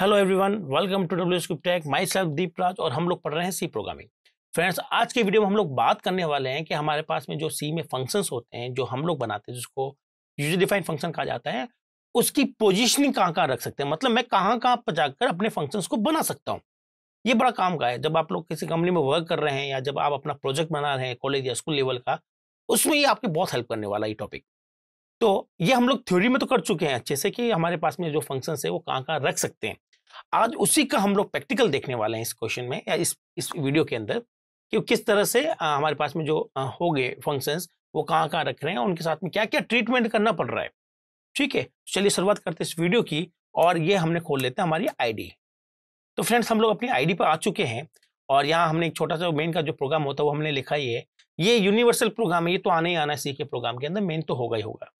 hello everyone welcome to W script myself Deep Raj और हम लोग पढ़ रहे हैं सी प्रोग्रामिंग फ्रेंड्स आज के वीडियो में हम लोग बात करने वाले हैं कि हमारे पास में जो सी में फंक्शंस होते हैं जो हम लोग बनाते हैं जिसको यूजर डिफाइन फंक्शन कहा जाता है उसकी पोजिशनिंग कहाँ कहाँ रख सकते हैं मतलब मैं कहाँ कहाँ पर जाकर अपने फंक्शंस को बना सकता हूँ ये बड़ा काम का है जब आप लोग किसी कंपनी में वर्क कर रहे हैं या जब आप अपना प्रोजेक्ट बना रहे हैं कॉलेज या स्कूल लेवल का उसमें ये आपकी बहुत हेल्प करने वाला ये टॉपिक तो ये हम लोग थ्योरी में तो कर चुके हैं अच्छे से कि हमारे पास में जो फंक्शंस है वो कहाँ कहाँ रख सकते हैं आज उसी का हम लोग प्रैक्टिकल देखने वाले हैं इस क्वेश्चन में या इस इस वीडियो के अंदर कि किस तरह से आ, हमारे पास में जो आ, हो गए फंक्शंस वो कहाँ कहाँ रख रहे हैं उनके साथ में क्या क्या ट्रीटमेंट करना पड़ रहा है ठीक है तो चलिए शुरुआत करते इस वीडियो की और ये हमने खोल लेते हैं हमारी आईडी तो फ्रेंड्स हम लोग अपनी आईडी पर आ चुके हैं और यहाँ हमने एक छोटा सा मेन का जो प्रोग्राम होता है वो हमने लिखा ही है ये यूनिवर्सल प्रोग्राम है ये तो आना ही आना सीखे प्रोग्राम के अंदर मेन तो होगा ही होगा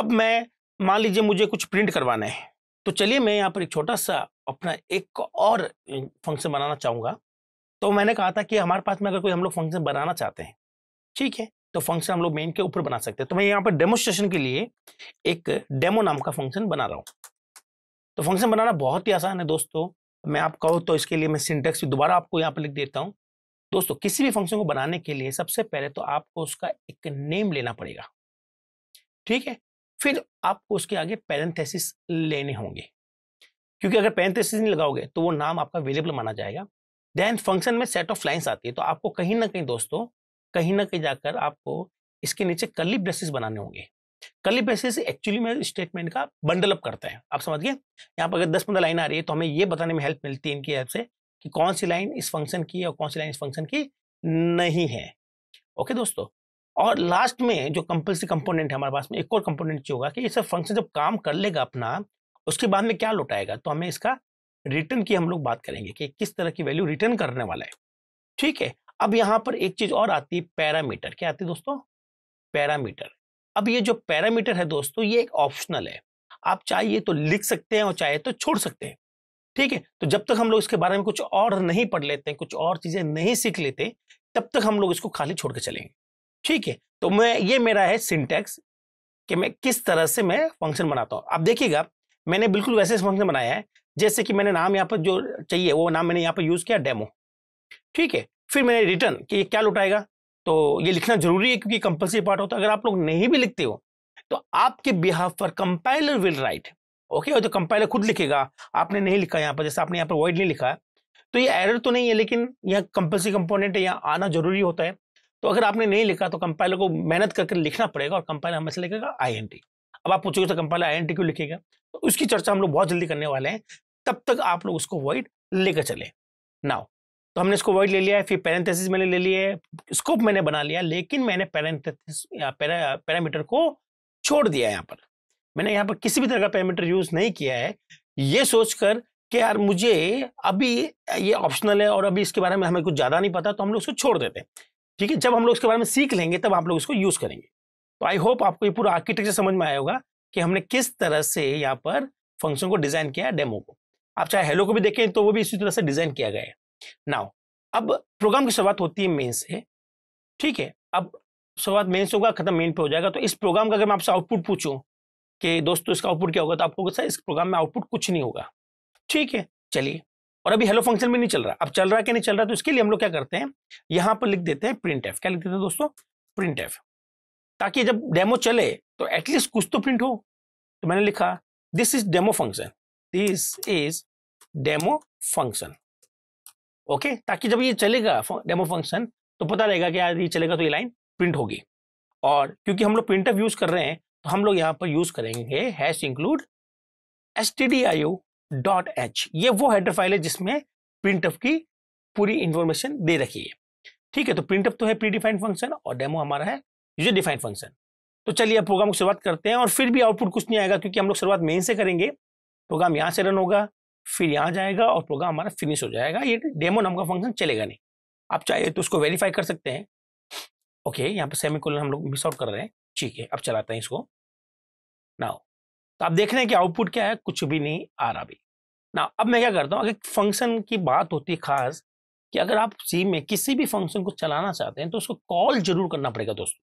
अब मैं मान लीजिए मुझे कुछ प्रिंट करवाना है तो चलिए मैं यहाँ पर एक छोटा सा अपना एक और फंक्शन बनाना चाहूँगा तो मैंने कहा था कि हमारे पास में अगर कोई हम लोग फंक्शन बनाना चाहते हैं ठीक है तो फंक्शन हम लोग मेन के ऊपर बना सकते हैं तो मैं यहाँ पर डेमोस्ट्रेशन के लिए एक डेमो नाम का फंक्शन बना रहा हूँ तो फंक्शन बनाना बहुत ही आसान है दोस्तों मैं आप कहूँ तो इसके लिए मैं सिंटेक्स भी दोबारा आपको यहाँ पर लिख देता हूँ दोस्तों किसी भी फंक्शन को बनाने के लिए सबसे पहले तो आपको उसका एक नेम लेना पड़ेगा ठीक है फिर आपको उसके आगे पैरेंथेसिस लेने होंगे क्योंकि अगर पैरेंथेसिस नहीं लगाओगे तो वो नाम आपका अवेलेबल माना जाएगा देन फंक्शन में सेट ऑफ लाइन्स आती है तो आपको कहीं ना कहीं दोस्तों कहीं ना कहीं जाकर आपको इसके नीचे कली ब्रेसेस बनाने होंगे कली ब्रेसेस एक्चुअली में स्टेटमेंट का बंडल अप करता है आप समझ गए यहाँ पर अगर दस पंद्रह लाइन आ रही है तो हमें ये बताने में हेल्प मिलती है इनकी हेल्प से कि कौन सी लाइन इस फंक्शन की और कौन सी लाइन इस फंक्शन की नहीं है ओके दोस्तों और लास्ट में जो कंपल्सरी कंपोनेंट है हमारे पास में एक और कंपोनेंट होगा कि ये सब फंक्शन जब काम कर लेगा अपना उसके बाद में क्या लौटाएगा तो हमें इसका रिटर्न की हम लोग बात करेंगे कि किस तरह की वैल्यू रिटर्न करने वाला है ठीक है अब यहाँ पर एक चीज और आती है पैरामीटर क्या आती है दोस्तों पैरामीटर अब ये जो पैरामीटर है दोस्तों ये एक ऑप्शनल है आप चाहिए तो लिख सकते हैं और चाहे तो छोड़ सकते हैं ठीक है तो जब तक हम लोग इसके बारे में कुछ और नहीं पढ़ लेते हैं कुछ और चीजें नहीं सीख लेते तब तक हम लोग इसको खाली छोड़ के चलेंगे ठीक है तो मैं ये मेरा है सिंटेक्स कि मैं किस तरह से मैं फंक्शन बनाता हूँ आप देखिएगा मैंने बिल्कुल वैसे फंक्शन बनाया है जैसे कि मैंने नाम यहाँ पर जो चाहिए वो नाम मैंने यहाँ पर यूज़ किया डेमो ठीक है फिर मैंने रिटर्न कि ये क्या लुटाएगा तो ये लिखना जरूरी है क्योंकि कंपल्सरी पार्ट होता है अगर आप लोग नहीं भी लिखते हो तो आपके बिहाफ पर कंपाइलर विल राइट ओके और तो कंपाइलर खुद लिखेगा आपने नहीं लिखा यहाँ पर जैसे आपने यहाँ पर वर्ड नहीं लिखा है तो ये एरर तो नहीं है लेकिन यहाँ कंपल्सरी कंपोनेंट यहाँ आना जरूरी होता है तो अगर आपने नहीं लिखा तो कंपाइलर को मेहनत करके लिखना पड़ेगा और कंपाइलर हमेशा लिखेगा आई अब आप पूछोगे तो कंपाइलर आई क्यों लिखेगा तो उसकी चर्चा हम लोग बहुत जल्दी करने वाले हैं तब तक आप लोग उसको वाइड लेकर चले नाउ तो हमने इसको वाइड ले लिया है फिर पैरेंथेसिस मैंने ले है स्कोप मैंने बना लिया लेकिन मैंने पैरेंथेसिस पैरामीटर को छोड़ दिया यहाँ पर मैंने यहाँ पर किसी भी तरह का पैरामीटर यूज नहीं किया है ये सोचकर कि यार मुझे अभी ये ऑप्शनल है और अभी इसके बारे में हमें कुछ ज़्यादा नहीं पता तो हम लोग उसको छोड़ देते हैं ठीक है जब हम लोग इसके बारे में सीख लेंगे तब आप लोग इसको यूज करेंगे तो आई होप आपको ये पूरा आर्किटेक्चर समझ में आया होगा कि हमने किस तरह से यहाँ पर फंक्शन को डिजाइन किया है डेमो को आप चाहे हेलो को भी देखें तो वो भी इसी तरह से डिजाइन किया गया है नाउ अब प्रोग्राम की शुरुआत होती है मेन से ठीक है अब शुरुआत मेन से होगा खत्म मेन पे हो जाएगा तो इस प्रोग्राम का अगर मैं आपसे आउटपुट पूछूं कि दोस्तों इसका आउटपुट क्या होगा तो आपको सर इस प्रोग्राम में आउटपुट कुछ नहीं होगा ठीक है चलिए और अभी हेलो फंक्शन भी नहीं चल रहा अब चल रहा है कि नहीं चल रहा तो इसके लिए हम लोग क्या करते हैं यहां पर लिख देते हैं प्रिंट एफ क्या लिख देते हैं दोस्तों प्रिंट एफ ताकि जब डेमो चले तो एटलीस्ट कुछ तो प्रिंट हो तो मैंने लिखा this is demo function this is demo function okay ताकि जब ये चलेगा डेमो फंक्शन तो पता रहेगा कि यार ये चलेगा तो ये लाइन प्रिंट होगी और क्योंकि हम लोग प्रिंट एफ यूज कर रहे हैं तो हम लोग यहाँ पर यूज करेंगे hash include S T D I U dot H ये वो हेडर फाइल है जिसमें प्रिंट की पूरी इंफॉर्मेशन दे रखी है ठीक है तो प्रिंट तो है प्री डिफाइंड फंक्शन और डेमो हमारा है यूजर डिफाइंड फंक्शन तो चलिए अब प्रोग्राम की शुरुआत करते हैं और फिर भी आउटपुट कुछ नहीं आएगा क्योंकि हम लोग शुरुआत मेन से करेंगे प्रोग्राम यहाँ से रन होगा फिर यहाँ जाएगा और प्रोग्राम हमारा फिनिश हो जाएगा ये डेमो नाम का फंक्शन चलेगा नहीं आप चाहे तो उसको वेरीफाई कर सकते हैं ओके यहाँ पर सेमी हम लोग मिस आउट कर रहे हैं ठीक है अब चलाते हैं इसको नाउ तो आप देख रहे हैं कि आउटपुट क्या है कुछ भी नहीं आ रहा भी ना अब मैं क्या करता हूँ अगर फंक्शन की बात होती है खास कि अगर आप सी में किसी भी फंक्शन को चलाना चाहते हैं तो उसको कॉल जरूर करना पड़ेगा दोस्तों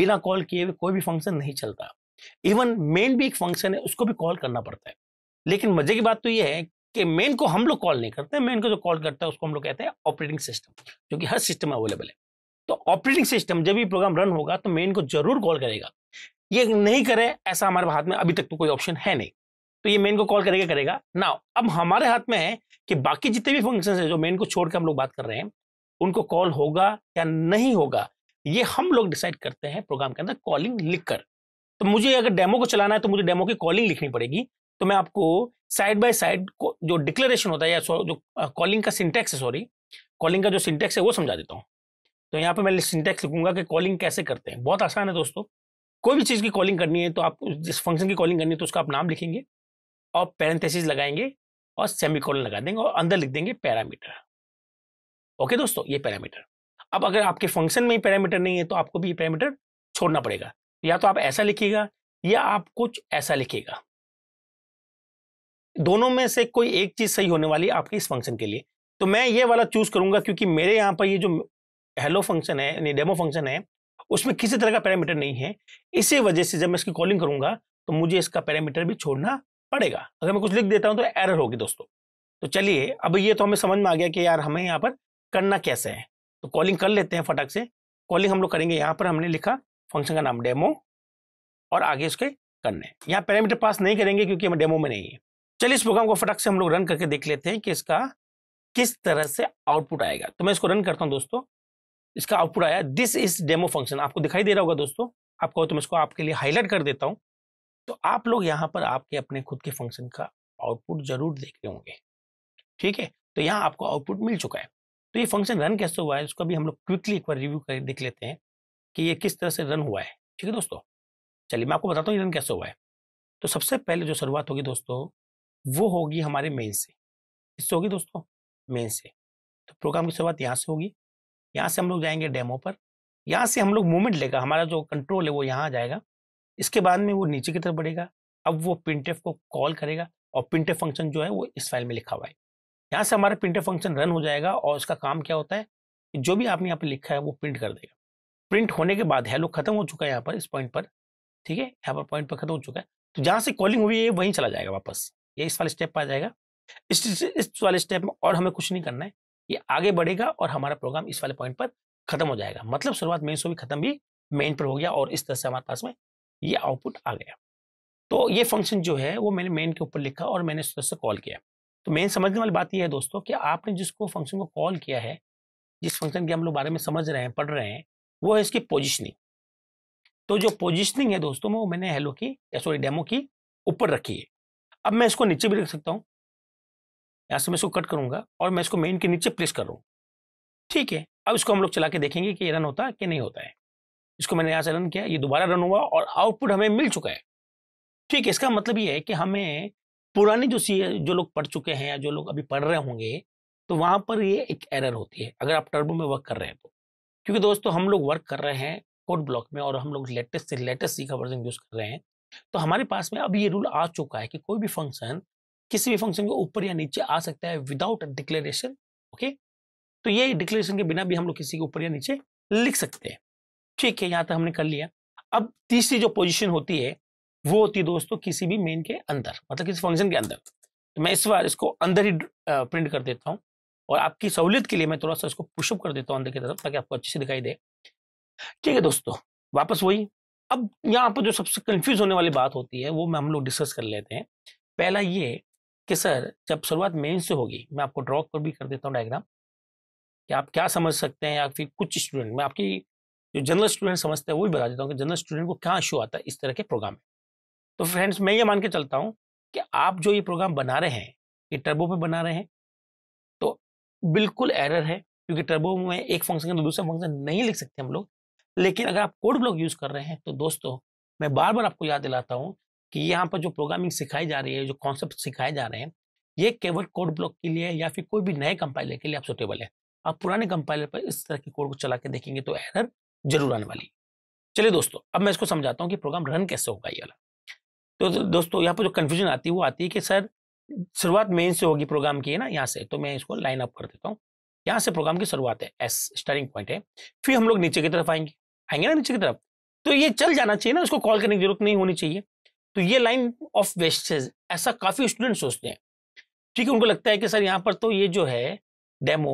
बिना कॉल किए हुए कोई भी फंक्शन नहीं चलता इवन मेन भी एक फंक्शन है उसको भी कॉल करना पड़ता है लेकिन मजे की बात तो ये है कि मेन को हम लोग कॉल नहीं करते मेन को जो कॉल करता है उसको हम लोग कहते हैं ऑपरेटिंग सिस्टम जो कि हर सिस्टम अवेलेबल है तो ऑपरेटिंग सिस्टम जब भी प्रोग्राम रन होगा तो मेन को जरूर कॉल करेगा ये नहीं करे ऐसा हमारे हाथ में अभी तक तो कोई ऑप्शन है नहीं तो ये मेन को कॉल करेगा करेगा ना अब हमारे हाथ में है कि बाकी जितने भी फंक्शन है जो मेन को छोड़ के हम लोग बात कर रहे हैं उनको कॉल होगा या नहीं होगा ये हम लोग डिसाइड करते हैं प्रोग्राम के अंदर कॉलिंग लिखकर तो मुझे अगर डेमो को चलाना है तो मुझे डेमो की कॉलिंग लिखनी पड़ेगी तो मैं आपको साइड बाय साइड जो डिक्लेरेशन होता है या जो कॉलिंग का सिंटेक्स है सॉरी कॉलिंग का जो सिंटेक्स है वो समझा देता हूँ तो यहाँ पे मैं सिंटेक्स लिखूंगा कि कॉलिंग कैसे करते हैं बहुत आसान है दोस्तों कोई भी चीज़ की कॉलिंग करनी है तो आप जिस फंक्शन की कॉलिंग करनी है तो उसका आप नाम लिखेंगे और पैरेंथेसिस लगाएंगे और सेमी कॉलन लगा देंगे और अंदर लिख देंगे पैरामीटर ओके दोस्तों ये पैरामीटर अब अगर आपके फंक्शन में ही पैरामीटर नहीं है तो आपको भी ये पैरामीटर छोड़ना पड़ेगा या तो आप ऐसा लिखिएगा या आप कुछ ऐसा लिखिएगा दोनों में से कोई एक चीज़ सही होने वाली आपके इस फंक्शन के लिए तो मैं ये वाला चूज करूंगा क्योंकि मेरे यहाँ पर ये जो हेलो फंक्शन है डेमो फंक्शन है उसमें किसी तरह का पैरामीटर नहीं है इसी वजह से जब मैं इसकी कॉलिंग करूंगा तो मुझे इसका पैरामीटर भी छोड़ना पड़ेगा अगर मैं कुछ लिख देता हूं तो एरर होगी दोस्तों तो चलिए अब ये तो हमें समझ में आ गया कि यार हमें यहाँ पर करना कैसे है तो कॉलिंग कर लेते हैं फटाक से कॉलिंग हम लोग करेंगे यहाँ पर हमने लिखा फंक्शन का नाम डेमो और आगे उसके करने यहाँ पैरामीटर पास नहीं करेंगे क्योंकि हम डेमो में नहीं है चलिए इस प्रोग्राम को फटक से हम लोग रन करके देख लेते हैं कि इसका किस तरह से आउटपुट आएगा तो मैं इसको रन करता हूँ दोस्तों इसका आउटपुट आया दिस इज डेमो फंक्शन आपको दिखाई दे रहा होगा दोस्तों आप कहो तो मैं इसको आपके लिए हाईलाइट कर देता हूँ तो आप लोग यहाँ पर आपके अपने खुद के फंक्शन का आउटपुट जरूर देख रहे होंगे ठीक है तो यहाँ आपको आउटपुट मिल चुका है तो ये फंक्शन रन कैसे हुआ है उसका भी हम लोग क्विकली एक बार रिव्यू कर देख लेते हैं कि ये किस तरह से रन हुआ है ठीक है दोस्तों चलिए मैं आपको बताता हूँ ये रन कैसे हुआ है तो सबसे पहले जो शुरुआत होगी दोस्तों वो होगी हमारे मेन से किससे होगी दोस्तों मेन से तो प्रोग्राम की शुरुआत यहाँ से होगी यहाँ से हम लोग जाएंगे डेमो पर यहाँ से हम लोग मूवमेंट लेगा हमारा जो कंट्रोल है वो यहाँ आ जाएगा इसके बाद में वो नीचे की तरफ बढ़ेगा अब वो प्रिंटेफ को कॉल करेगा और प्रिंटेफ फंक्शन जो है वो इस फाइल में लिखा हुआ है यहाँ से हमारा प्रिंटेफ फंक्शन रन हो जाएगा और उसका काम क्या होता है जो भी आपने यहाँ पर लिखा है वो प्रिंट कर देगा प्रिंट होने के बाद हेलो खत्म हो चुका है यहाँ पर इस पॉइंट पर ठीक है यहाँ पर पॉइंट पर खत्म हो चुका है तो जहाँ से कॉलिंग हुई है वहीं चला जाएगा वापस ये इस वाले स्टेप पर आ जाएगा इस इस वाले स्टेप में और हमें कुछ नहीं करना है ये आगे बढ़ेगा और हमारा प्रोग्राम इस वाले पॉइंट पर खत्म हो जाएगा मतलब शुरुआत मेन शो भी खत्म भी मेन पर हो गया और इस तरह से हमारे पास में ये आउटपुट आ गया तो ये फंक्शन जो है वो मैंने मेन के ऊपर लिखा और मैंने इस तरह से कॉल किया तो मेन समझने वाली बात यह है दोस्तों कि आपने जिसको फंक्शन को कॉल किया है जिस फंक्शन के हम लोग बारे में समझ रहे हैं पढ़ रहे हैं वो है इसकी पोजिशनिंग तो जो पोजिशनिंग है दोस्तों वो मैंने हेलो की या सॉरी डेमो की ऊपर रखी है अब मैं इसको नीचे भी रख सकता हूँ यहाँ से तो मैं इसको कट करूंगा और मैं इसको मेन के नीचे प्लेस कर रहा हूँ ठीक है अब इसको हम लोग चला के देखेंगे कि ये रन होता है कि नहीं होता है इसको मैंने यहाँ से रन किया ये दोबारा रन हुआ और आउटपुट हमें मिल चुका है ठीक है इसका मतलब ये है कि हमें पुराने जो सी जो लोग पढ़ चुके हैं या जो लोग अभी पढ़ रहे होंगे तो वहाँ पर ये एक एरर होती है अगर आप टर्बो में वर्क कर रहे हैं तो क्योंकि दोस्तों हम लोग वर्क कर रहे हैं कोड ब्लॉक में और हम लोग लेटेस्ट से लेटेस्ट सी का वर्जन यूज़ कर रहे हैं तो हमारे पास में अब ये रूल आ चुका है कि कोई भी फंक्शन किसी भी फंक्शन के ऊपर या नीचे आ सकता है विदाउट डिक्लेरेशन ओके तो ये डिक्लेरेशन के बिना भी हम लोग किसी के ऊपर या नीचे लिख सकते हैं ठीक है यहाँ तक हमने कर लिया अब तीसरी जो पोजिशन होती है वो होती है दोस्तों किसी भी मेन के अंदर मतलब किसी फंक्शन के अंदर तो मैं इस बार इसको अंदर ही प्रिंट कर देता हूँ और आपकी सहूलियत के लिए मैं थोड़ा सा इसको पुशअप कर देता हूँ अंदर की तरफ ताकि आपको अच्छे से दिखाई दे ठीक है दोस्तों वापस वही अब यहाँ पर जो सबसे कंफ्यूज होने वाली बात होती है वो मैं हम लोग डिस्कस कर लेते हैं पहला ये कि सर जब शुरुआत मेन से होगी मैं आपको ड्रॉ पर भी कर देता हूँ डायग्राम कि आप क्या समझ सकते हैं या फिर कुछ स्टूडेंट मैं आपकी जो जनरल स्टूडेंट समझते हैं वो भी बता देता हूँ कि जनरल स्टूडेंट को क्या इशू आता है इस तरह के प्रोग्राम में तो फ्रेंड्स मैं ये मान के चलता हूँ कि आप जो ये प्रोग्राम बना रहे हैं ये टर्बो पे बना रहे हैं तो बिल्कुल एरर है क्योंकि टर्बो में एक फंक्शन के दूसरा फंक्शन नहीं लिख सकते हम लोग लेकिन अगर आप कोड ब्लॉक यूज़ कर रहे हैं तो दोस्तों मैं बार बार आपको याद दिलाता हूँ कि यहाँ पर जो प्रोग्रामिंग सिखाई जा रही है जो कॉन्सेप्ट सिखाए जा रहे हैं ये केवल कोड ब्लॉक के लिए या फिर कोई भी नए कंपाइलर के लिए आप सुटेबल है आप पुराने कंपाइलर पर इस तरह के कोड को चला के देखेंगे तो एरर जरूर आने वाली चलिए दोस्तों अब मैं इसको समझाता हूँ कि प्रोग्राम रन कैसे होगा ये वाला तो दोस्तों यहाँ पर जो कन्फ्यूजन आती है वो आती है कि सर शुरुआत मेन से होगी प्रोग्राम की है ना यहाँ से तो मैं इसको लाइन अप कर देता हूँ यहाँ से प्रोग्राम की शुरुआत है एस स्टार्टिंग पॉइंट है फिर हम लोग नीचे की तरफ आएंगे आएंगे ना नीचे की तरफ तो ये चल जाना चाहिए ना उसको कॉल करने की जरूरत नहीं होनी चाहिए तो ये लाइन ऑफ वेस्टेज ऐसा काफ़ी स्टूडेंट सोचते हैं ठीक है उनको लगता है कि सर यहाँ पर तो ये जो है डेमो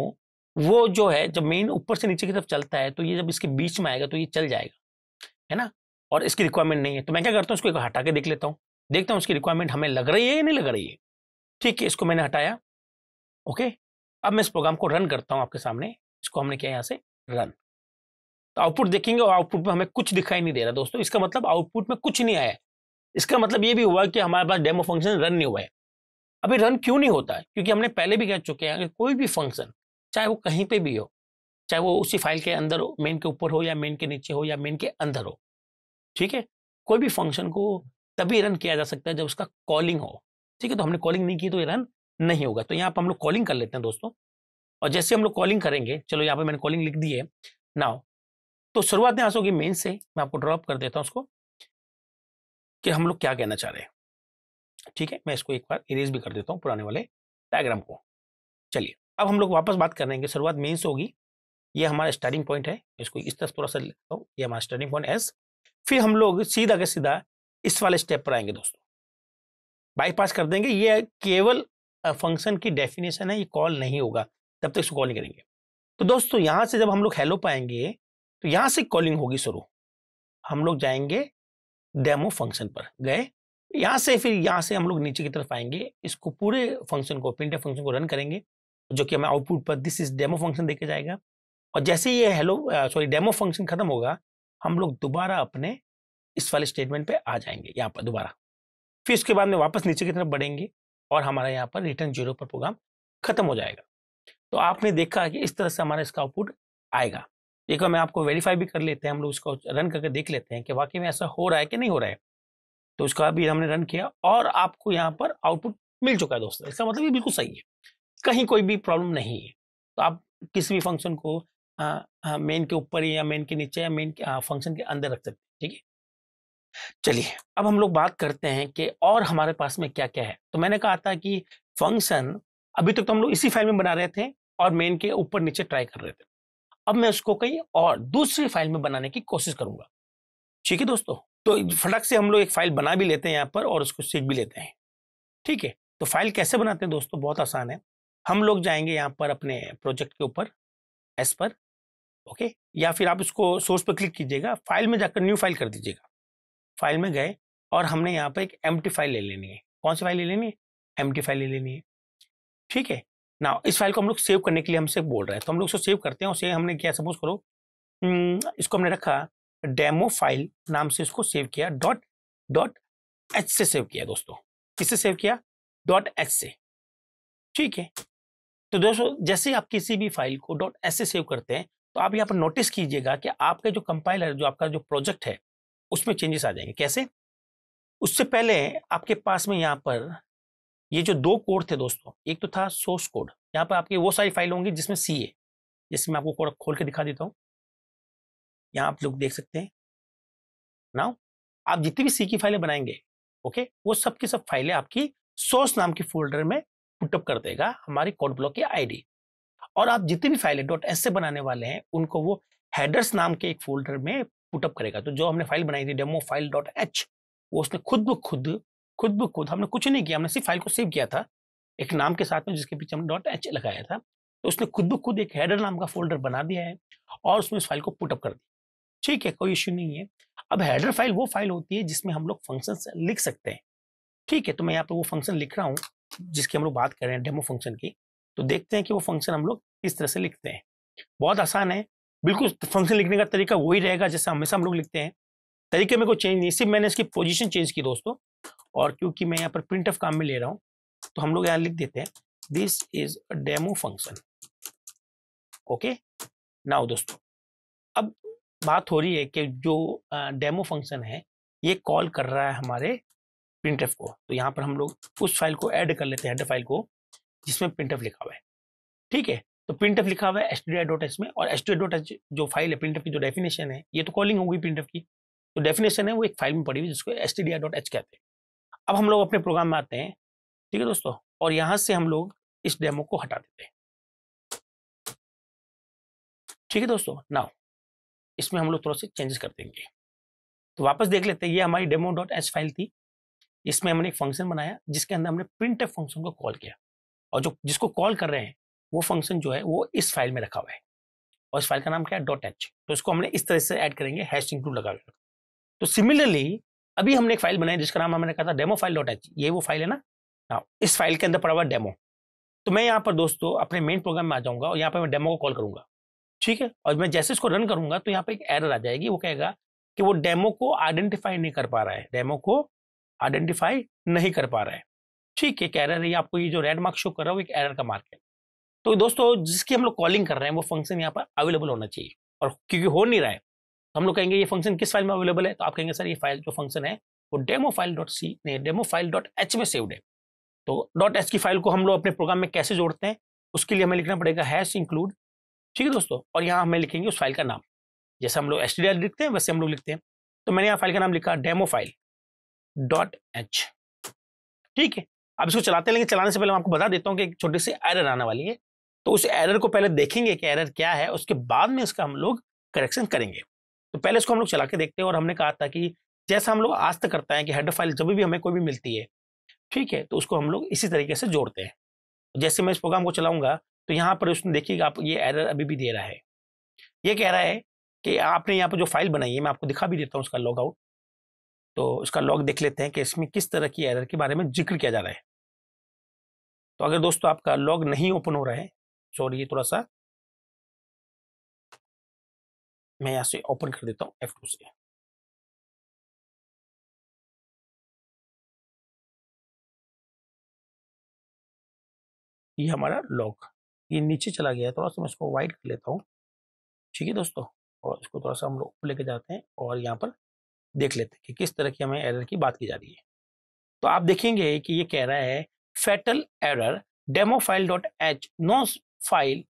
वो जो है जब मेन ऊपर से नीचे की तरफ चलता है तो ये जब इसके बीच में आएगा तो ये चल जाएगा है ना और इसकी रिक्वायरमेंट नहीं है तो मैं क्या करता हूँ इसको हटा के देख लेता हूँ देखता हूँ उसकी रिक्वायरमेंट हमें लग रही है या नहीं लग रही है ठीक है इसको मैंने हटाया ओके अब मैं इस प्रोग्राम को रन करता हूँ आपके सामने इसको हमने किया यहाँ से रन तो आउटपुट देखेंगे और आउटपुट में हमें कुछ दिखाई नहीं दे रहा दोस्तों इसका मतलब आउटपुट में कुछ नहीं आया इसका मतलब ये भी हुआ कि हमारे पास डेमो फंक्शन रन नहीं हुआ है अभी रन क्यों नहीं होता है क्योंकि हमने पहले भी कह चुके हैं कि कोई भी फंक्शन चाहे वो कहीं पे भी हो चाहे वो उसी फाइल के अंदर हो मेन के ऊपर हो या मेन के नीचे हो या मेन के अंदर हो ठीक है कोई भी फंक्शन को तभी रन किया जा सकता है जब उसका कॉलिंग हो ठीक है तो हमने कॉलिंग नहीं की तो ये रन नहीं होगा तो यहाँ पर हम लोग कॉलिंग कर लेते हैं दोस्तों और जैसे हम लोग कॉलिंग करेंगे चलो यहाँ पर मैंने कॉलिंग लिख दी है नाव तो शुरुआत यहाँ से होगी मेन से मैं आपको ड्रॉप कर देता हूँ उसको कि हम लोग क्या कहना चाह रहे हैं ठीक है मैं इसको एक बार इरेज भी कर देता हूँ पुराने वाले डायग्राम को चलिए अब हम लोग वापस बात कर रहे हैं कि शुरुआत मेन से होगी ये हमारा स्टार्टिंग पॉइंट है इसको इस तरफ थोड़ा सा लेता हूँ ये हमारा स्टार्टिंग पॉइंट एस फिर हम लोग सीधा के सीधा इस वाले स्टेप पर आएंगे दोस्तों बाईपास कर देंगे ये केवल फंक्शन की डेफिनेशन है ये कॉल नहीं होगा तब तक तो इसको कॉल नहीं करेंगे तो दोस्तों यहाँ से जब हम लोग हेलो पाएंगे तो यहाँ से कॉलिंग होगी शुरू हम लोग जाएंगे डेमो फंक्शन पर गए यहाँ से फिर यहाँ से हम लोग नीचे की तरफ आएंगे इसको पूरे फंक्शन को प्रिंट फंक्शन को रन करेंगे जो कि हमें आउटपुट पर दिस इज डेमो फंक्शन देखे जाएगा और जैसे ये hello sorry uh, demo function खत्म होगा हम लोग दोबारा अपने इस वाले स्टेटमेंट पे आ जाएंगे यहाँ पर दोबारा फिर उसके बाद में वापस नीचे की तरफ बढ़ेंगे और हमारा यहाँ पर रिटर्न जीरो पर प्रोग्राम खत्म हो जाएगा तो आपने देखा कि इस तरह से हमारा इसका आउटपुट आएगा एक बार मैं आपको वेरीफाई भी कर लेते हैं हम लोग उसको रन करके देख लेते हैं कि वाकई में ऐसा हो रहा है कि नहीं हो रहा है तो उसका भी हमने रन किया और आपको यहाँ पर आउटपुट मिल चुका है दोस्तों इसका मतलब ये बिल्कुल सही है कहीं कोई भी प्रॉब्लम नहीं है तो आप किसी भी फंक्शन को मेन के ऊपर या मेन के नीचे या मेन के फंक्शन के अंदर रख सकते हैं ठीक है चलिए अब हम लोग बात करते हैं कि और हमारे पास में क्या क्या है तो मैंने कहा था कि फंक्शन अभी तक तो हम लोग इसी फाइल में बना रहे थे और मेन के ऊपर नीचे ट्राई कर रहे थे अब मैं उसको कहीं और दूसरी फाइल में बनाने की कोशिश करूंगा ठीक है दोस्तों तो फटक से हम लोग एक फाइल बना भी लेते हैं यहाँ पर और उसको सीख भी लेते हैं ठीक है तो फाइल कैसे बनाते हैं दोस्तों बहुत आसान है हम लोग जाएंगे यहाँ पर अपने प्रोजेक्ट के ऊपर एस पर ओके या फिर आप इसको सोर्स पर क्लिक कीजिएगा फाइल में जाकर न्यू फाइल कर दीजिएगा फाइल में गए और हमने यहाँ पर एक एम फाइल ले लेनी है कौन सी फाइल ले लेनी है एम फाइल ले लेनी है ठीक है ना इस फाइल को हम लोग सेव करने के लिए हमसे बोल रहे हैं तो हम लोग इसको सेव करते हैं उसे हमने क्या सपोज करो हम्म, इसको हमने रखा डेमो फाइल नाम से इसको सेव किया डॉट डॉट एच से सेव किया दोस्तों किससे सेव किया डॉट एच से ठीक है तो दोस्तों जैसे आप किसी भी फाइल को डॉट एच से सेव करते हैं तो आप यहाँ पर नोटिस कीजिएगा कि आपका जो कंपाइलर जो आपका जो प्रोजेक्ट है उसमें चेंजेस आ जाएंगे कैसे उससे पहले आपके पास में यहाँ पर ये जो दो कोड थे दोस्तों एक तो था सोर्स कोड यहाँ पर आपकी वो सारी फाइल होंगी जिसमें सी ए जिसमें मैं आपको कोड खोल के दिखा देता हूँ यहाँ आप लोग देख सकते हैं ना आप जितनी भी सी की फाइलें बनाएंगे ओके वो सब की सब फाइलें आपकी सोर्स नाम के फोल्डर में पुटअप कर देगा हमारी कोड ब्लॉक की आई और आप जितनी भी फाइलें डॉट एस से बनाने वाले हैं उनको वो हेडर्स नाम के एक फोल्डर में पुटअप करेगा तो जो हमने फाइल बनाई थी डेमो फाइल डॉट एच वो उसने खुद ब खुद खुद ब खुद हमने कुछ नहीं किया हमने सिर्फ फाइल को सेव किया था एक नाम के साथ में जिसके पीछे हमने डॉट एच लगाया था तो उसने खुद ब खुद एक हेडर नाम का फोल्डर बना दिया है और उसमें उस फाइल को पुटअप कर दिया ठीक है कोई इश्यू नहीं है अब हेडर फाइल वो फाइल होती है जिसमें हम लोग फंक्शन लिख सकते हैं ठीक है तो मैं यहाँ पर वो फंक्शन लिख रहा हूँ जिसकी हम लोग बात कर रहे हैं डेमो फंक्शन की तो देखते हैं कि वो फंक्शन हम लोग किस तरह से लिखते हैं बहुत आसान है बिल्कुल फंक्शन लिखने का तरीका वही रहेगा जैसे हमेशा हम लोग लिखते हैं तरीके में कोई चेंज नहीं सिर्फ मैंने इसकी पोजीशन चेंज की दोस्तों और क्योंकि मैं यहाँ पर प्रिंट ऑफ काम में ले रहा हूँ तो हम लोग यहाँ लिख देते हैं this is a demo function okay now दोस्तों अब बात हो रही है कि जो डेमो फंक्शन है ये कॉल कर रहा है हमारे प्रिंट को तो यहाँ पर हम लोग उस फाइल को ऐड कर लेते हैं फाइल को जिसमें प्रिंट लिखा हुआ है ठीक है तो प्रिंटफ लिखा हुआ है एस डॉट एस में और एस डॉट एच जो फाइल है प्रिंटफ की जो डेफिनेशन है ये तो कॉलिंग होगी प्रिंट की तो डेफिनेशन है वो एक फाइल में पड़ी हुई जिसको एस डॉट एच कहते हैं अब हम लोग अपने प्रोग्राम में आते हैं ठीक है दोस्तों और यहाँ से हम लोग इस डेमो को हटा देते हैं ठीक है दोस्तों नाउ इसमें हम लोग थोड़ा से चेंजेस कर देंगे तो वापस देख लेते हैं ये हमारी डेमो डॉट एच फाइल थी इसमें हमने एक फंक्शन बनाया जिसके अंदर हमने प्रिंट फंक्शन को कॉल किया और जो जिसको कॉल कर रहे हैं वो फंक्शन जो है वो इस फाइल में रखा हुआ है और इस फाइल का नाम क्या है डॉट एच तो इसको हमने इस तरह से ऐड करेंगे हैश टू लगा तो सिमिलरली अभी हमने एक फाइल बनाई जिसका नाम हमने कहा था डेमो फाइल डॉट एच ये वो फाइल है ना हाँ इस फाइल के अंदर पड़ा हुआ डेमो तो मैं यहाँ पर दोस्तों अपने मेन प्रोग्राम में आ जाऊँगा और यहाँ पर मैं डेमो को कॉल करूंगा ठीक है और मैं जैसे इसको रन करूंगा तो यहाँ पर एक एरर आ जाएगी वो कहेगा कि वो डेमो को आइडेंटिफाई नहीं कर पा रहा है डेमो को आइडेंटिफाई नहीं कर पा रहा है ठीक है एक एरर है आपको ये जो रेड मार्क शो कर रहा है वो एक एरर का मार्क है तो दोस्तों जिसकी हम लोग कॉलिंग कर रहे हैं वो फंक्शन यहाँ पर अवेलेबल होना चाहिए और क्योंकि हो नहीं रहा है हम लोग कहेंगे ये फंक्शन किस फाइल में अवेलेबल है तो आप कहेंगे सर ये फाइल जो फंक्शन है वो डेमो फाइल डॉट सी नहीं डेमो फाइल डॉट एच में सेव्ड है तो डॉट एच की फाइल को हम लोग अपने प्रोग्राम में कैसे जोड़ते हैं उसके लिए हमें लिखना पड़ेगा हैश इंक्लूड ठीक है दोस्तों और यहाँ हमें लिखेंगे उस फाइल का नाम जैसे हम लोग एस लिखते हैं वैसे हम लोग लिखते हैं तो मैंने यहाँ फाइल का नाम लिखा डेमो फाइल डॉट एच ठीक है अब इसको चलाते लेंगे चलाने से पहले मैं आपको बता देता हूँ कि एक छोटी सी एरर आने वाली है तो उस एरर को पहले देखेंगे कि एरर क्या है उसके बाद में इसका हम लोग करेक्शन करेंगे तो पहले इसको हम लोग चला के देखते हैं और हमने कहा था कि जैसा हम लोग आज तक करता है कि हेडर फाइल जब भी हमें कोई भी मिलती है ठीक है तो उसको हम लोग इसी तरीके से जोड़ते हैं जैसे मैं इस प्रोग्राम को चलाऊंगा तो यहाँ पर उसने देखिएगा आप ये एरर अभी भी दे रहा है ये कह रहा है कि आपने यहाँ पर जो फाइल बनाई है मैं आपको दिखा भी देता हूँ उसका लॉग आउट तो उसका लॉग देख लेते हैं कि इसमें किस तरह की एरर के बारे में जिक्र किया जा रहा है तो अगर दोस्तों आपका लॉग नहीं ओपन हो रहा है सॉरी ये थोड़ा सा मैं यहाँ से ओपन कर देता हूँ एफ टू से ये हमारा लॉक ये नीचे चला गया है थोड़ा सा मैं इसको वाइट कर लेता हूँ ठीक है दोस्तों और इसको थोड़ा सा हम लोग ऊपर लेके जाते हैं और यहाँ पर देख लेते हैं कि किस तरह की हमें एरर की बात की जा रही है तो आप देखेंगे कि ये कह रहा है fatal error demo file dot H no file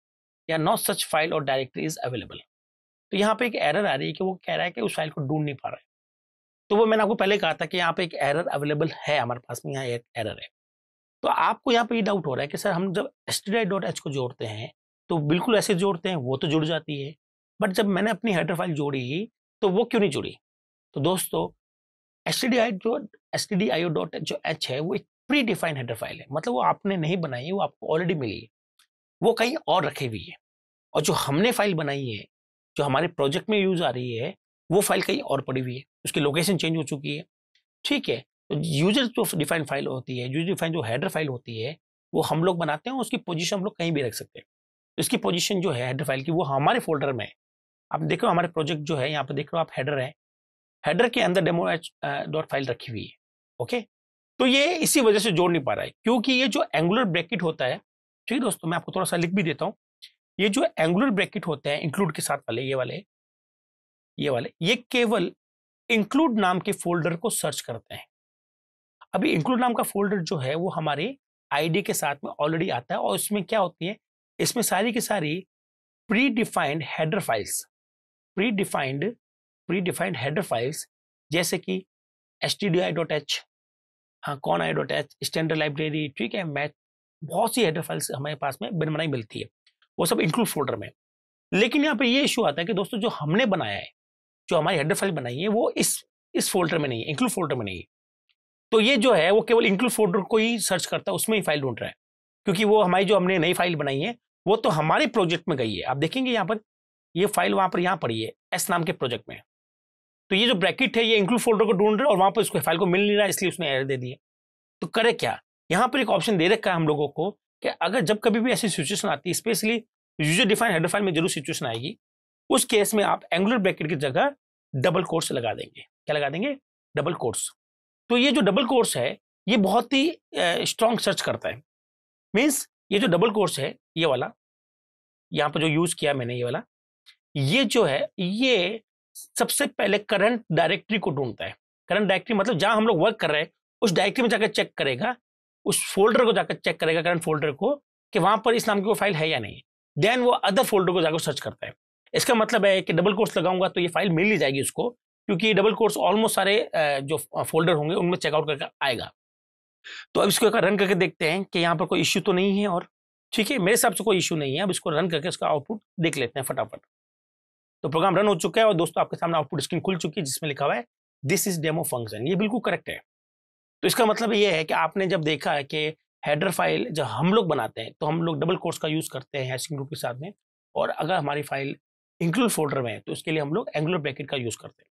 या नो सच फाइल और डायरेक्टरी इज अवेलेबल तो यहाँ पे एक एरर आ रही है कि वो कह रहा है कि उस फाइल को ढूंढ नहीं पा रहा है तो वो मैंने आपको पहले कहा था कि यहाँ पे एक एरर अवेलेबल है हमारे पास में यहाँ एक एरर है तो आपको यहाँ पे ये डाउट हो रहा है कि सर हम जब एच को जोड़ते हैं तो बिल्कुल ऐसे जोड़ते हैं वो तो जुड़ जाती है बट जब मैंने अपनी हेडर फाइल जोड़ी तो वो क्यों नहीं जुड़ी तो दोस्तों एस टी डी आई जो S T D I O dot जो एच है वो एक प्री डिफाइंड हेडर फाइल है मतलब वो आपने नहीं बनाई है वो आपको ऑलरेडी मिली है वो कहीं और रखी हुई है और जो हमने फाइल बनाई है जो हमारे प्रोजेक्ट में यूज आ रही है वो फाइल कहीं और पड़ी हुई है उसकी लोकेशन चेंज हो चुकी है ठीक है तो यूजर जो डिफाइंड फाइल होती है यूजर डिफाइंड जो हैडर फाइल होती है वो हम लोग बनाते हैं उसकी पोजिशन हम लोग कहीं भी रख सकते हैं इसकी पोजिशन जो है हेडर फाइल की वो हमारे फोल्डर में है आप हो हमारे प्रोजेक्ट जो है यहाँ पर देख रहे हो आप हेडर है हेडर के अंदर डेमो एच डॉट फाइल रखी हुई है ओके तो ये इसी वजह से जोड़ नहीं पा रहा है क्योंकि ये जो एंगुलर ब्रैकेट होता है ठीक है दोस्तों मैं आपको थोड़ा सा लिख भी देता हूँ ये जो एंगुलर ब्रैकेट होते हैं इंक्लूड के साथ वाले ये वाले ये वाले ये केवल इंक्लूड नाम के फोल्डर को सर्च करते हैं अभी इंक्लूड नाम का फोल्डर जो है वो हमारे आईडी के साथ में ऑलरेडी आता है और इसमें क्या होती है इसमें सारी की सारी pre defined header files pre defined pre defined header files जैसे कि S T D I dot H हाँ con I dot H standard library ठीक है मैथ बहुत सी हेडर फाइल्स हमारे पास में बनमनाई मिलती है वो सब इंक्लूड फोल्डर में लेकिन यहाँ पे ये इशू आता है कि दोस्तों जो हमने बनाया है जो हमारी हेडर फाइल बनाई है वो इस इस फोल्डर में नहीं है इंक्लूड फोल्डर में नहीं है तो ये जो है वो केवल इंक्लूड फोल्डर को ही सर्च करता है उसमें ही फाइल ढूंढ रहा है क्योंकि वो हमारी जो हमने नई फाइल बनाई है वो तो हमारे प्रोजेक्ट में गई है आप देखेंगे यहाँ पर ये फाइल वहाँ पर यहाँ पड़ी है एस नाम के प्रोजेक्ट में तो ये जो ब्रैकेट है ये इंक्लूड फोल्डर को ढूंढ रहा है और वहाँ पर उसको फाइल को मिल नहीं रहा है इसलिए उसने एयर दे दिया तो करे क्या यहाँ पर एक ऑप्शन दे रखा है हम लोगों को कि अगर जब कभी भी ऐसी सिचुएशन आती है स्पेशली यूजर डिफाइन हेडर में जरूर सिचुएशन आएगी उस केस में आप एंगुलर ब्रैकेट की जगह डबल कोर्स लगा देंगे क्या लगा देंगे डबल कोर्स तो ये जो डबल कोर्स है ये बहुत ही स्ट्रॉन्ग सर्च करता है मीन्स ये जो डबल कोर्स है ये वाला यहाँ पर जो यूज किया मैंने ये वाला ये जो है ये सबसे पहले करंट डायरेक्टरी को ढूंढता है करंट डायरेक्टरी मतलब जहां हम लोग वर्क कर रहे हैं उस डायरेक्टरी में जाकर चेक करेगा उस फोल्डर को जाकर चेक करेगा करंट फोल्डर को कि वहां पर इस नाम की कोई फाइल है या नहीं देन वो अदर फोल्डर को जाकर सर्च करता है इसका मतलब है कि डबल कोर्स लगाऊंगा तो ये फाइल मिल ही जाएगी उसको क्योंकि डबल कोर्स ऑलमोस्ट सारे जो फोल्डर होंगे उनमें चेकआउट करके आएगा तो अब इसको रन करके देखते हैं कि यहाँ पर कोई इश्यू तो नहीं है और ठीक है मेरे हिसाब से कोई इशू नहीं है अब इसको रन करके उसका आउटपुट देख लेते हैं फटाफट तो प्रोग्राम रन हो चुका है और दोस्तों आपके सामने आउटपुट स्क्रीन खुल चुकी है जिसमें लिखा हुआ है दिस इज डेमो फंक्शन ये बिल्कुल करेक्ट है तो इसका मतलब ये है कि आपने जब देखा है कि हेडर फाइल जब हम लोग बनाते हैं तो हम लोग डबल कोर्स का यूज़ करते हैं हैशिंग ग्रुप के साथ में और अगर हमारी फाइल इंक्लूड फोल्डर में है तो उसके लिए हम लोग एंगुलर ब्रैकेट का यूज़ करते हैं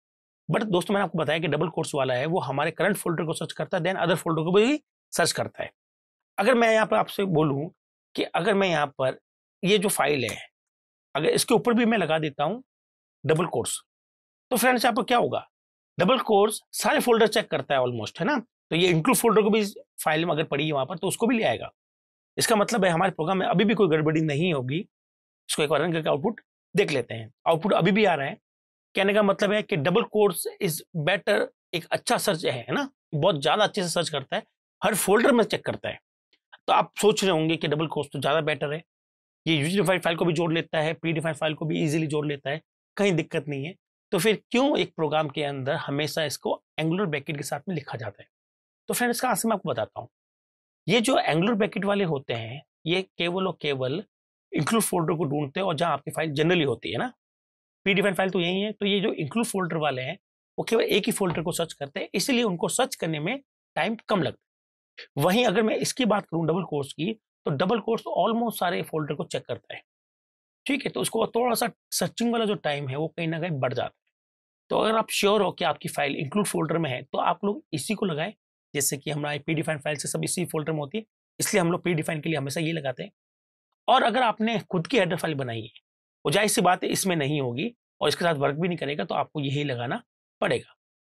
बट दोस्तों मैंने आपको बताया कि डबल कोर्स वाला है वो हमारे करंट फोल्डर को सर्च करता है देन अदर फोल्डर को भी सर्च करता है अगर मैं यहाँ पर आपसे बोलूँ कि अगर मैं यहाँ पर ये जो फाइल है अगर इसके ऊपर भी मैं लगा देता हूँ डबल कोर्स तो फ्रेंड्स यहाँ पर क्या होगा डबल कोर्स सारे फोल्डर चेक करता है ऑलमोस्ट है ना तो ये इंक्लूड फोल्डर को भी फाइल में अगर पड़ी है वहाँ पर तो उसको भी ले आएगा इसका मतलब है हमारे प्रोग्राम में अभी भी कोई गड़बड़ी नहीं होगी इसको एक बार रन करके आउटपुट देख लेते हैं आउटपुट अभी भी आ रहा है कहने का मतलब है कि डबल कोर्स इज बेटर एक अच्छा सर्च है ना बहुत ज़्यादा अच्छे से सर्च करता है हर फोल्डर में चेक करता है तो आप सोच रहे होंगे कि डबल कोर्स तो ज़्यादा बेटर है ये यूज फाइल को भी जोड़ लेता है प्री डिफाइंड फाइल को भी ईजिली जोड़ लेता है कहीं दिक्कत नहीं है तो फिर क्यों एक प्रोग्राम के अंदर हमेशा इसको एंगुलर ब्रैकेट के साथ में लिखा जाता है तो फ्रेंड इसका आंसर मैं आपको बताता हूँ ये जो एंगुलर ब्रैकेट वाले होते हैं ये केवल और केवल इंक्लूड फोल्डर को ढूंढते हैं और जहाँ आपकी फाइल जनरली होती है ना पी डिफाइन फाइल तो यही है तो ये जो इंक्लूड फोल्डर वाले हैं वो केवल एक ही फोल्डर को सर्च करते हैं इसलिए उनको सर्च करने में टाइम कम लगता है वहीं अगर मैं इसकी बात करूँ डबल कोर्स की तो डबल कोर्स ऑलमोस्ट सारे फोल्डर को चेक करता है ठीक है तो उसको थोड़ा सा सर्चिंग वाला जो टाइम है वो कहीं ना कहीं बढ़ जाता है तो अगर आप श्योर हो कि आपकी फाइल इंक्लूड फोल्डर में है तो आप लोग इसी को लगाएं जैसे कि हमारा पी डिफाइन फाइल से सब इसी फोल्डर में होती है इसलिए हम लोग पी डिफाइन के लिए हमेशा ये लगाते हैं और अगर आपने खुद की हेडर फाइल बनाई है वो जाहिर सी बात है इसमें नहीं होगी और इसके साथ वर्क भी नहीं करेगा तो आपको यही लगाना पड़ेगा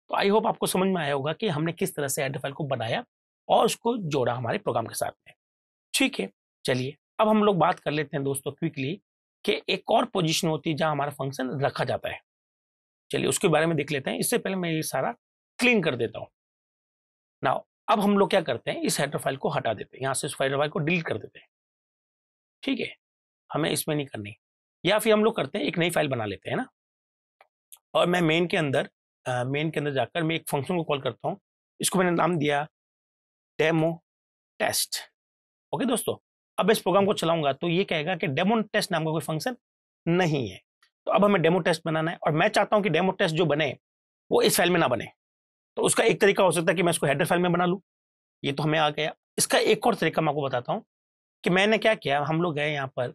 तो आई होप आपको समझ में आया होगा कि हमने किस तरह से हेडर फाइल को बनाया और उसको जोड़ा हमारे प्रोग्राम के साथ में ठीक है चलिए अब हम लोग बात कर लेते हैं दोस्तों क्विकली कि एक और पोजीशन होती है जहाँ हमारा फंक्शन रखा जाता है चलिए उसके बारे में देख लेते हैं इससे पहले मैं ये सारा क्लीन कर देता हूँ नाउ अब हम लोग क्या करते हैं इस हेडर फाइल को हटा देते हैं यहाँ से इस हेडर फाइल को डिलीट कर देते हैं ठीक है हमें इसमें नहीं करनी या फिर हम लोग करते हैं एक नई फाइल बना लेते हैं ना और मैं मेन के अंदर मेन के अंदर जाकर मैं एक फंक्शन को कॉल करता हूँ इसको मैंने नाम दिया डेमो टेस्ट ओके दोस्तों अब इस प्रोग्राम को चलाऊंगा तो ये कहेगा कि डेमो टेस्ट नाम का कोई फंक्शन नहीं है तो अब हमें डेमो टेस्ट बनाना है और मैं चाहता हूँ कि डेमो टेस्ट जो बने वो इस फाइल में ना बने तो उसका एक तरीका हो सकता है कि मैं इसको हेडर फाइल में बना लूँ ये तो हमें आ गया इसका एक और तरीका मैं आपको बताता हूँ कि मैंने क्या किया हम लोग गए यहाँ पर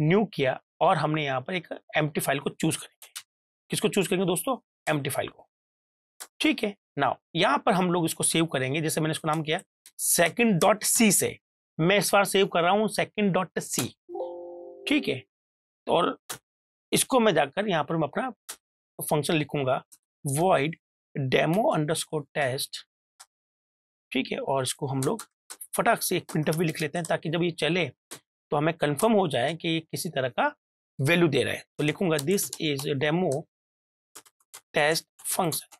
न्यू किया और हमने यहाँ पर एक एम फाइल को चूज करेंगे किसको चूज करेंगे दोस्तों एम फाइल को ठीक है ना यहाँ पर हम लोग इसको सेव करेंगे जैसे मैंने इसको नाम किया सेकेंड डॉट सी से मैं इस बार सेव कर रहा हूँ सेकेंड डॉट सी ठीक है तो और इसको मैं जाकर यहाँ पर मैं अपना फंक्शन लिखूंगा वॉइड डेमो अंडरस्कोर टेस्ट ठीक है और इसको हम लोग फटाक से एक प्रिंटअप भी लिख लेते हैं ताकि जब ये चले तो हमें कंफर्म हो जाए कि ये किसी तरह का वैल्यू दे रहा है तो लिखूंगा this is demo test function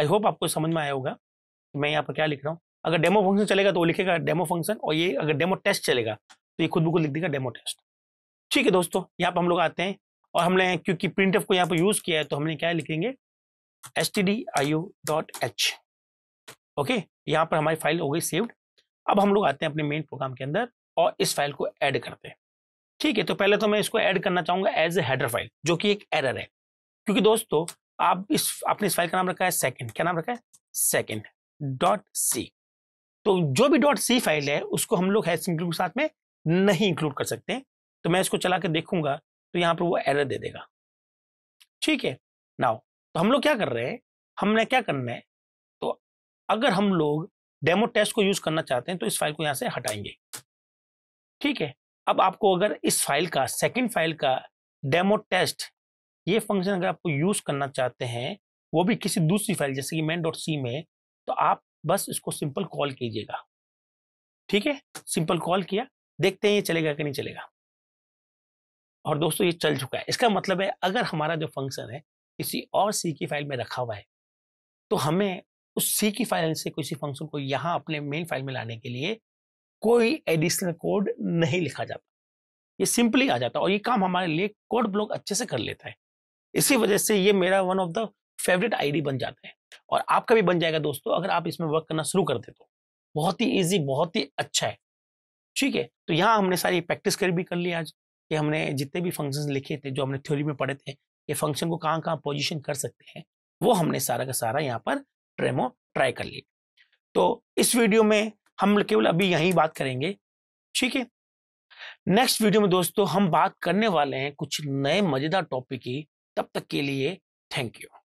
I hope आपको समझ में आया होगा कि मैं यहाँ पर क्या लिख रहा हूँ अगर डेमो फंक्शन चलेगा तो वो लिखेगा डेमो फंक्शन और ये अगर डेमो टेस्ट चलेगा तो ये खुद बिल्कुल लिख देगा डेमो टेस्ट ठीक है दोस्तों यहाँ पर हम लोग आते हैं और हमने क्योंकि प्रिंटअप को यहाँ पर यूज़ किया है तो हमने क्या लिखेंगे एच ओके यहाँ पर हमारी फाइल हो गई सेव्ड अब हम लोग आते हैं अपने मेन प्रोग्राम के अंदर और इस फाइल को ऐड करते हैं ठीक है तो पहले तो मैं इसको ऐड करना चाहूंगा एज ए हेडर फाइल जो कि एक एरर है क्योंकि दोस्तों आप इस आपने इस फाइल का नाम रखा है सेकंड क्या नाम रखा है सेकंड डॉट सी तो जो भी डॉट सी फाइल है उसको हम लोग हैश इंक्लूड के साथ में नहीं इंक्लूड कर सकते तो मैं इसको चला के देखूंगा तो यहाँ पर वो एरर दे देगा ठीक है नाउ तो हम लोग क्या कर रहे हैं हमने क्या करना है तो अगर हम लोग डेमो टेस्ट को यूज करना चाहते हैं तो इस फाइल को यहाँ से हटाएंगे ठीक है अब आपको अगर इस फाइल का सेकंड फाइल का डेमो टेस्ट ये फंक्शन अगर आपको यूज करना चाहते हैं वो भी किसी दूसरी फाइल जैसे कि मैन डॉट सी में तो आप बस इसको सिंपल कॉल कीजिएगा ठीक है सिंपल कॉल किया देखते हैं ये चलेगा कि नहीं चलेगा और दोस्तों ये चल चुका है इसका मतलब है अगर हमारा जो फंक्शन है किसी और सी की फाइल में रखा हुआ है तो हमें उस सी की फाइल से किसी फंक्शन को यहाँ अपने मेन फाइल में लाने के लिए कोई एडिशनल कोड नहीं लिखा जाता ये सिंपली आ जाता और ये काम हमारे लिए कोड ब्लॉक अच्छे से कर लेता है इसी वजह से ये मेरा one of the favourite ID बन जाता है और आपका भी बन जाएगा दोस्तों अगर आप इसमें वर्क करना शुरू कर दे तो बहुत ही ईजी बहुत ही अच्छा है ठीक है तो यहाँ हमने सारी प्रैक्टिस कर भी कर ली आज कि हमने जितने भी फंक्शंस लिखे थे जो हमने थ्योरी में पढ़े थे ये फंक्शन को कहाँ कहाँ पोजिशन कर सकते हैं वो हमने सारा का सारा यहाँ पर ट्रेमो ट्राई कर लिया तो इस वीडियो में हम केवल अभी यही बात करेंगे ठीक है नेक्स्ट वीडियो में दोस्तों हम बात करने वाले हैं कुछ नए मजेदार टॉपिक की तब तक के लिए थैंक यू